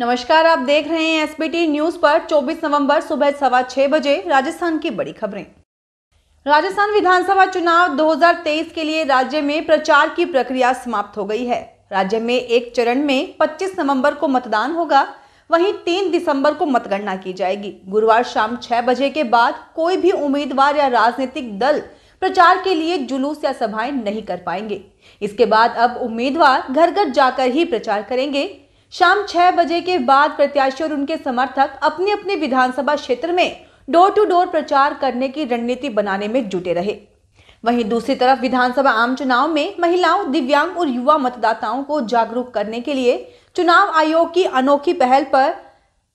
नमस्कार आप देख रहे हैं एसपीटी न्यूज पर 24 नवंबर सुबह सवा छह बजे राजस्थान की बड़ी खबरें राजस्थान विधानसभा चुनाव 2023 के लिए राज्य में प्रचार की प्रक्रिया समाप्त हो गई है राज्य में एक चरण में 25 नवंबर को मतदान होगा वहीं 3 दिसंबर को मतगणना की जाएगी गुरुवार शाम छह बजे के बाद कोई भी उम्मीदवार या राजनीतिक दल प्रचार के लिए जुलूस या सभाएं नहीं कर पाएंगे इसके बाद अब उम्मीदवार घर घर जाकर ही प्रचार करेंगे शाम छह बजे के बाद प्रत्याशी और उनके समर्थक अपने अपने विधानसभा क्षेत्र में डोर टू डोर प्रचार करने की रणनीति बनाने में जुटे रहे वहीं दूसरी तरफ विधानसभा आम चुनाव में महिलाओं दिव्यांग और युवा मतदाताओं को जागरूक करने के लिए चुनाव आयोग की अनोखी पहल पर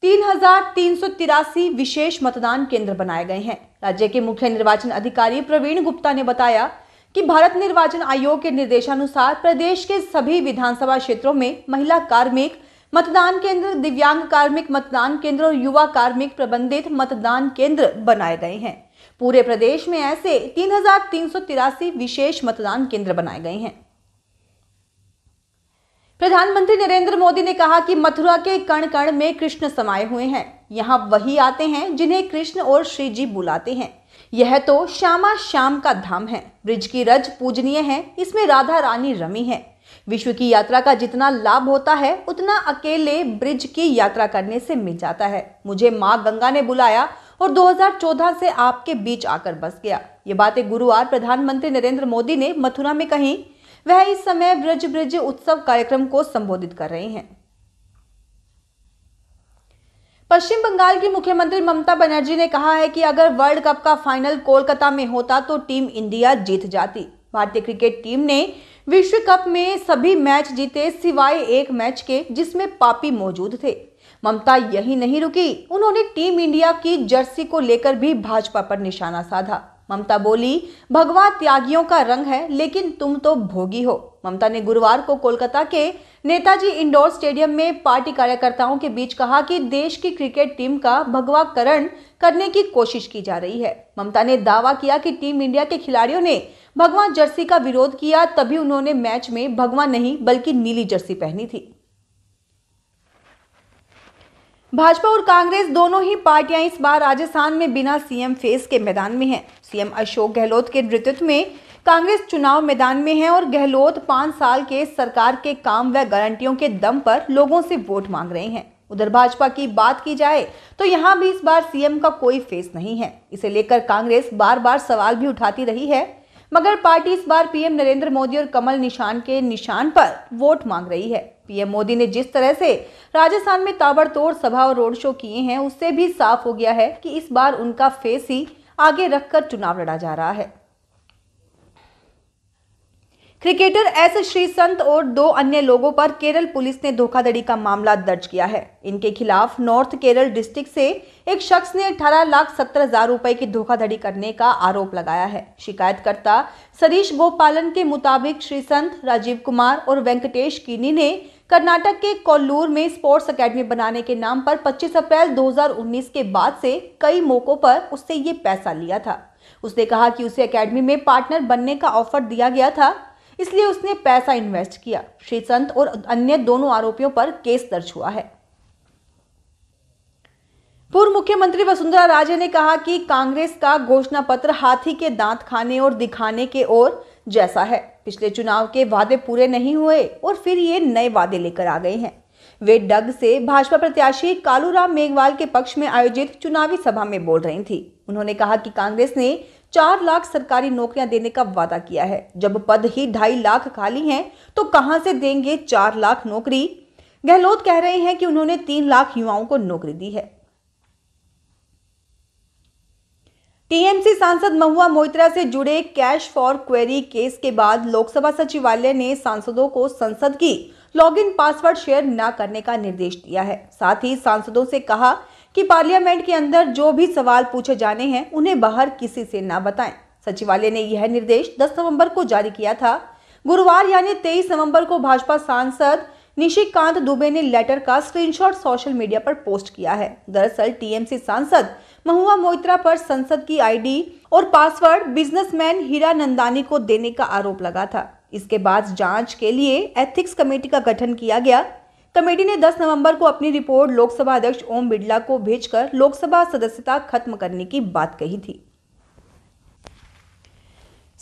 तीन विशेष मतदान केंद्र बनाए गए हैं राज्य के मुख्य निर्वाचन अधिकारी प्रवीण गुप्ता ने बताया कि भारत निर्वाचन आयोग के निर्देशानुसार प्रदेश के सभी विधानसभा क्षेत्रों में महिला कार्मिक मतदान केंद्र दिव्यांग कार्मिक मतदान केंद्र और युवा कार्मिक प्रबंधित मतदान केंद्र बनाए गए हैं पूरे प्रदेश में ऐसे तीन विशेष मतदान केंद्र बनाए गए हैं प्रधानमंत्री नरेंद्र मोदी ने कहा कि मथुरा के कण कण में कृष्ण समाये हुए हैं यहाँ वही आते हैं जिन्हें कृष्ण और श्री जी बुलाते हैं यह तो श्यामा श्याम का धाम है ब्रिज की रज पूजनीय है इसमें राधा रानी रमी है विश्व की यात्रा का जितना लाभ होता है उतना अकेले ब्रिज की यात्रा करने से मिल जाता है मुझे माँ गंगा ने बुलाया और 2014 से आपके बीच आकर बस गया ये बातें गुरुवार प्रधानमंत्री नरेंद्र मोदी ने मथुरा में कही वह इस समय ब्रज ब्रिज उत्सव कार्यक्रम को संबोधित कर रहे हैं पश्चिम बंगाल की मुख्यमंत्री ममता बनर्जी ने कहा है कि अगर वर्ल्ड कप का फाइनल कोलकाता में होता तो टीम इंडिया जीत जाती भारतीय क्रिकेट टीम ने विश्व कप में सभी मैच जीते सिवाय एक मैच के जिसमें पापी मौजूद थे ममता यही नहीं रुकी उन्होंने टीम इंडिया की जर्सी को लेकर भी भाजपा पर निशाना साधा ममता बोली भगवान त्यागियों का रंग है लेकिन तुम तो भोगी हो ममता ने गुरुवार को कोलकाता के नेताजी इंडोर स्टेडियम में पार्टी कार्यकर्ताओं के बीच कहा कि देश की क्रिकेट टीम का भगवाकरण करने की कोशिश की जा रही है ममता ने दावा किया कि टीम इंडिया के खिलाड़ियों ने भगवान जर्सी का विरोध किया तभी उन्होंने मैच में भगवान नहीं बल्कि नीली जर्सी पहनी थी भाजपा और कांग्रेस दोनों ही पार्टियां इस बार राजस्थान में बिना सीएम फेस के मैदान में हैं। सीएम अशोक गहलोत के नेतृत्व में कांग्रेस चुनाव मैदान में है और गहलोत पांच साल के सरकार के काम व गारंटियों के दम पर लोगों से वोट मांग रहे हैं उधर भाजपा की बात की जाए तो यहाँ भी इस बार सीएम का कोई फेस नहीं है इसे लेकर कांग्रेस बार बार सवाल भी उठाती रही है मगर पार्टी इस बार पीएम नरेंद्र मोदी और कमल निशान के निशान पर वोट मांग रही है पीएम मोदी ने जिस तरह से राजस्थान में ताबड़तोड़ सभा और रोड शो किए हैं उससे भी साफ हो गया है कि इस बार उनका फेस ही आगे रखकर चुनाव लड़ा जा रहा है क्रिकेटर एस श्रीसंत और दो अन्य लोगों पर केरल पुलिस ने धोखाधड़ी का मामला दर्ज किया है इनके खिलाफ नॉर्थ केरल डिस्ट्रिक्ट से एक शख्स ने अठारह लाख सत्तर हजार रूपए की धोखाधड़ी करने का आरोप लगाया है शिकायतकर्ता सरीश गोपालन के मुताबिक श्रीसंत राजीव कुमार और वेंकटेश कीनी ने कर्नाटक के कोल्लूर में स्पोर्ट्स अकेडमी बनाने के नाम पर 25 अप्रैल 2019 के बाद से कई मौकों पर उससे ये पैसा लिया था उसने कहा कि उसे एकेडमी में पार्टनर बनने का ऑफर दिया गया था इसलिए उसने पैसा इन्वेस्ट किया श्री संत और अन्य दोनों आरोपियों पर केस दर्ज हुआ है पूर्व मुख्यमंत्री वसुंधरा राजे ने कहा कि कांग्रेस का घोषणा पत्र हाथी के दांत खाने और दिखाने के ओर जैसा है पिछले चुनाव के वादे पूरे नहीं हुए और फिर ये नए वादे लेकर आ गए हैं वे डग से भाजपा प्रत्याशी कालूराम मेघवाल के पक्ष में आयोजित चुनावी सभा में बोल रही थी उन्होंने कहा कि कांग्रेस ने चार लाख सरकारी नौकरियां देने का वादा किया है जब पद ही ढाई लाख खाली हैं तो कहां से देंगे चार लाख नौकरी गहलोत कह रहे हैं कि उन्होंने तीन लाख युवाओं को नौकरी दी है टीएमसी सांसद महुआ मोइत्रा से जुड़े कैश फॉर क्वेरी केस के बाद लोकसभा सचिवालय ने सांसदों को संसद की लॉगिन पासवर्ड शेयर न करने का निर्देश दिया है साथ ही सांसदों से कहा कि पार्लियामेंट के अंदर जो भी सवाल पूछे जाने हैं उन्हें बाहर किसी से ना बताएं सचिवालय ने यह निर्देश 10 नवंबर को जारी किया था गुरुवार यानी 23 नवंबर को भाजपा सांसद निशिकांत दुबे ने लेटर का स्क्रीनशॉट सोशल मीडिया पर पोस्ट किया है दरअसल टीएमसी सांसद महुआ मोइत्रा पर संसद की आईडी और पासवर्ड बिजनेसमैन हीरा नंदानी को देने का आरोप लगा था इसके बाद जांच के लिए एथिक्स कमेटी का गठन किया गया कमेटी ने 10 नवंबर को अपनी रिपोर्ट लोकसभा अध्यक्ष ओम बिड़ला को भेजकर लोकसभा सदस्यता खत्म करने की बात कही थी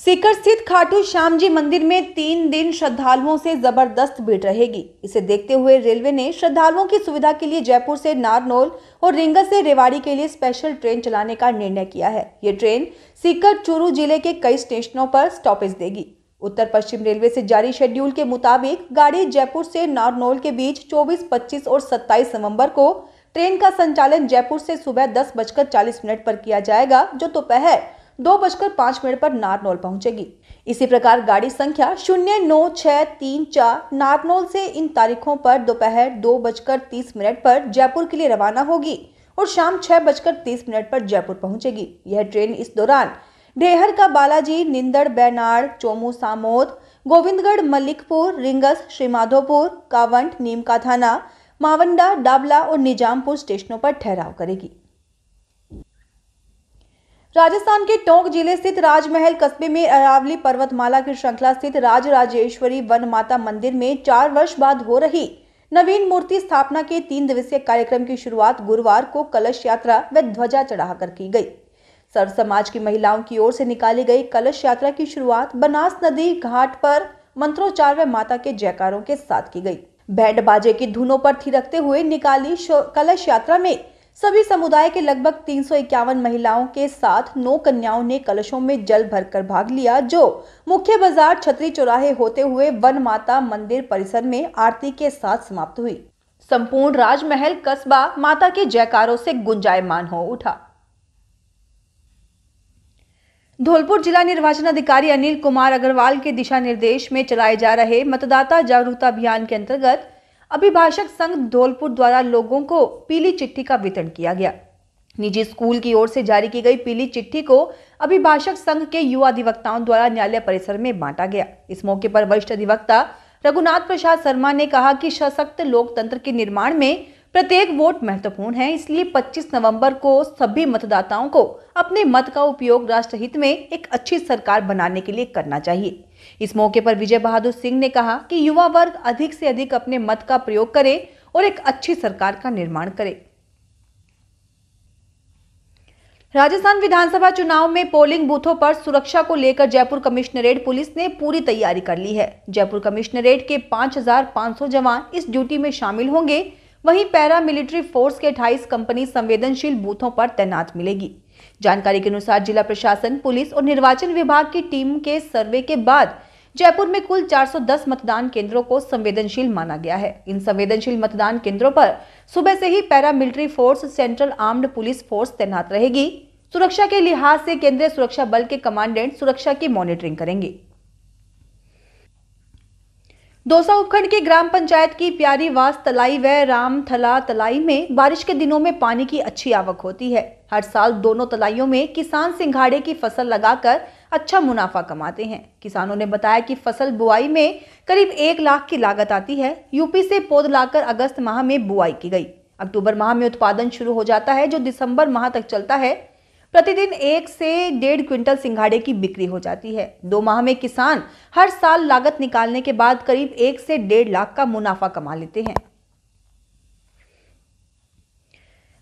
सीकर स्थित खाटू श्याम जी मंदिर में तीन दिन श्रद्धालुओं से जबरदस्त भीड़ रहेगी इसे देखते हुए रेलवे ने श्रद्धालुओं की सुविधा के लिए जयपुर से नारनोल और रिंगस से रेवाड़ी के लिए स्पेशल ट्रेन चलाने का निर्णय किया है ये ट्रेन सीकर चूरू जिले के कई स्टेशनों पर स्टॉपेज देगी उत्तर पश्चिम रेलवे से जारी शेड्यूल के मुताबिक गाड़ी जयपुर से नारनौल के बीच 24, 25 और 27 नवंबर को ट्रेन का संचालन जयपुर से सुबह दस बजकर चालीस मिनट पर किया जाएगा जो दोपहर तो दो बजकर पाँच मिनट पर नारनौल पहुंचेगी इसी प्रकार गाड़ी संख्या शून्य नौ छह तीन चार नारनौल से इन तारीखों पर दोपहर दो, दो बजकर तीस मिनट पर जयपुर के लिए रवाना होगी और शाम छह बजकर तीस मिनट पर जयपुर पहुंचेगी यह ट्रेन इस दौरान ढेहर का बालाजी निंदड़ बैनाड़ चोमू सामोद गोविंदगढ़ मलिकपुर रिंगस श्रीमाधोपुर कावंट नीमका थाना मावंडा डाबला और निजामपुर स्टेशनों पर ठहराव करेगी राजस्थान के टोंक जिले स्थित राजमहल कस्बे में अरावली पर्वतमाला की श्रृंखला स्थित राज राजेश्वरी वन माता मंदिर में चार वर्ष बाद हो रही नवीन मूर्ति स्थापना के तीन दिवसीय कार्यक्रम की शुरुआत गुरुवार को कलश यात्रा व ध्वजा चढ़ाकर की गई सर्व समाज की महिलाओं की ओर से निकाली गई कलश यात्रा की शुरुआत बनास नदी घाट पर मंत्रोच्चार व माता के जयकारों के साथ की गई बैंड बाजे की धुनों पर थिरकते हुए निकाली कलश यात्रा में सभी समुदाय के लगभग तीन महिलाओं के साथ नौ कन्याओं ने कलशों में जल भरकर भाग लिया जो मुख्य बाजार छतरी चौराहे होते हुए वन माता मंदिर परिसर में आरती के साथ समाप्त हुई संपूर्ण राजमहल कस्बा माता के जयकारों से गुंजायमान हो उठा धौलपुर जिला निर्वाचन अधिकारी अनिल कुमार अग्रवाल के दिशा निर्देश में चलाए जा रहे मतदाता जागरूकता अभियान के अंतर्गत अभिभाषक संघ धौलपुर द्वारा लोगों को पीली चिट्ठी का वितरण किया गया निजी स्कूल की ओर से जारी की गई पीली चिट्ठी को अभिभाषक संघ के युवा अधिवक्ताओं द्वारा न्यायालय परिसर में बांटा गया इस मौके पर वरिष्ठ अधिवक्ता रघुनाथ प्रसाद शर्मा ने कहा कि सशक्त लोकतंत्र के निर्माण में प्रत्येक वोट महत्वपूर्ण है इसलिए 25 नवंबर को सभी मतदाताओं को अपने मत का उपयोग राष्ट्रहित में एक अच्छी सरकार बनाने के लिए करना चाहिए इस मौके पर विजय बहादुर सिंह ने कहा कि युवा वर्ग अधिक से अधिक अपने मत का प्रयोग करे और एक अच्छी सरकार का निर्माण करे राजस्थान विधानसभा चुनाव में पोलिंग बूथों पर सुरक्षा को लेकर जयपुर कमिश्नरेट पुलिस ने पूरी तैयारी कर ली है जयपुर कमिश्नरेट के 5,500 जवान इस ड्यूटी में शामिल होंगे वहीं पैरा मिलिट्री फोर्स के 28 कंपनी संवेदनशील बूथों पर तैनात मिलेगी जानकारी के अनुसार जिला प्रशासन पुलिस और निर्वाचन विभाग की टीम के सर्वे के बाद जयपुर में कुल 410 मतदान केंद्रों को संवेदनशील माना गया है इन संवेदनशील मतदान केंद्रों पर सुबह से ही para military force central armed police force तैनात रहेगी सुरक्षा के लिहाज से केंद्रीय सुरक्षा बल के कमांडेंट सुरक्षा की मॉनिटरिंग करेंगे दौसा उपखंड के ग्राम पंचायत की प्यारी वास तलाई व थला तलाई में बारिश के दिनों में पानी की अच्छी आवक होती है हर साल दोनों तलाइयों में किसान सिंघाड़े की फसल लगाकर अच्छा मुनाफा कमाते हैं किसानों ने बताया कि फसल बुआई में करीब एक लाख की लागत आती है यूपी से पौध लाकर अगस्त माह में बुआई की गई अक्टूबर माह में उत्पादन शुरू हो जाता है जो दिसंबर माह तक चलता है प्रतिदिन एक से डेढ़ क्विंटल सिंघाड़े की बिक्री हो जाती है दो माह में किसान हर साल लागत निकालने के बाद करीब एक से डेढ़ लाख का मुनाफा कमा लेते हैं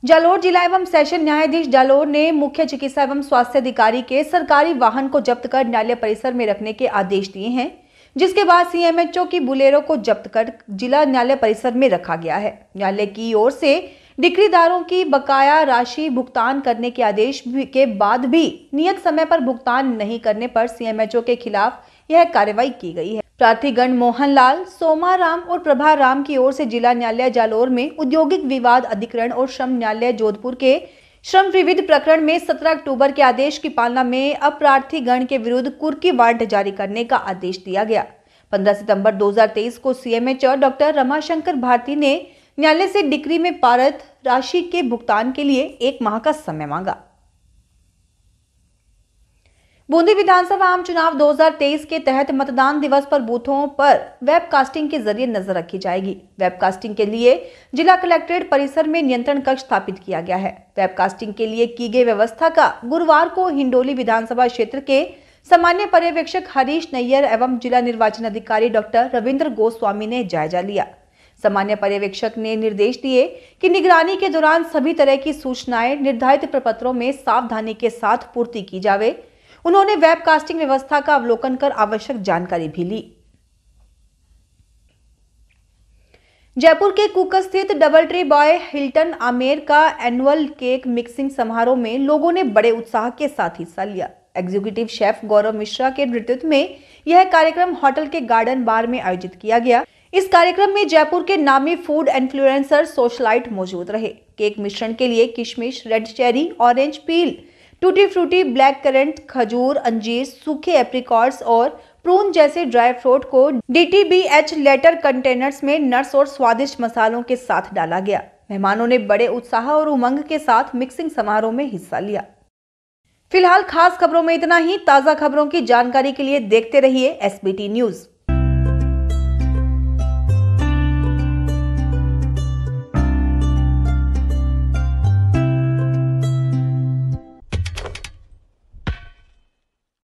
जालोर जिला एवं सेशन न्यायाधीश जालोर ने मुख्य चिकित्सा एवं स्वास्थ्य अधिकारी के सरकारी वाहन को जब्त कर न्यायालय परिसर में रखने के आदेश दिए हैं जिसके बाद सीएमएचओ की बुलेरो को जब्त कर जिला न्यायालय परिसर में रखा गया है न्यायालय की ओर से डिक्रीदारों की बकाया राशि भुगतान करने के आदेश के बाद भी नियत समय पर भुगतान नहीं करने पर सीएमएचओ के खिलाफ यह कार्रवाई की गई है प्रार्थीगण मोहनलाल सोमाराम और प्रभा राम की ओर से जिला न्यायालय जालोर में औद्योगिक विवाद अधिकरण और श्रम न्यायालय जोधपुर के श्रम विविध प्रकरण में 17 अक्टूबर के आदेश की पालना में अप्रार्थी गण के विरुद्ध कुर्की वारंट जारी करने का आदेश दिया गया 15 सितंबर 2023 को सीएमएच डॉक्टर रमाशंकर भारती ने न्यायालय से डिक्री में पारित राशि के भुगतान के लिए एक माह का समय मांगा बूंदी विधानसभा आम चुनाव 2023 के तहत मतदान दिवस पर बूथों पर वेबकास्टिंग के जरिए नजर रखी जाएगी वेबकास्टिंग के लिए जिला कलेक्ट्रेट परिसर में नियंत्रण कक्ष स्थापित किया गया है वेबकास्टिंग के लिए की गई व्यवस्था का गुरुवार को हिंडोली विधानसभा क्षेत्र के सामान्य पर्यवेक्षक हरीश नैयर एवं जिला निर्वाचन अधिकारी डॉक्टर रविन्द्र गोस्वामी ने जायजा लिया सामान्य पर्यवेक्षक ने निर्देश दिए कि निगरानी के दौरान सभी तरह की सूचनाएं निर्धारित प्रपत्रों में सावधानी के साथ पूर्ति की जावे उन्होंने वेबकास्टिंग व्यवस्था का अवलोकन कर आवश्यक जानकारी भी ली जयपुर के कुक स्थित double tree by Hilton Amer का एनुअल केक मिक्सिंग समारोह में लोगों ने बड़े उत्साह के साथ हिस्सा लिया एग्जीक्यूटिव शेफ गौरव मिश्रा के नेतृत्व में यह कार्यक्रम होटल के गार्डन बार में आयोजित किया गया इस कार्यक्रम में जयपुर के नामी फूड इन्फ्लुएंसर सोशलाइट मौजूद रहे केक मिश्रण के लिए किशमिश red cherry orange peel tutti frutti black currant खजूर अंजीर सूखे एप्रिकॉट्स और प्रून जैसे ड्राई फ्रूट को डीटीबीएच लेटर कंटेनर्स में नर्स और स्वादिष्ट मसालों के साथ डाला गया मेहमानों ने बड़े उत्साह और उमंग के साथ मिक्सिंग समारोह में हिस्सा लिया फिलहाल खास खबरों में इतना ही ताज़ा खबरों की जानकारी के लिए देखते रहिए एसबीटी न्यूज़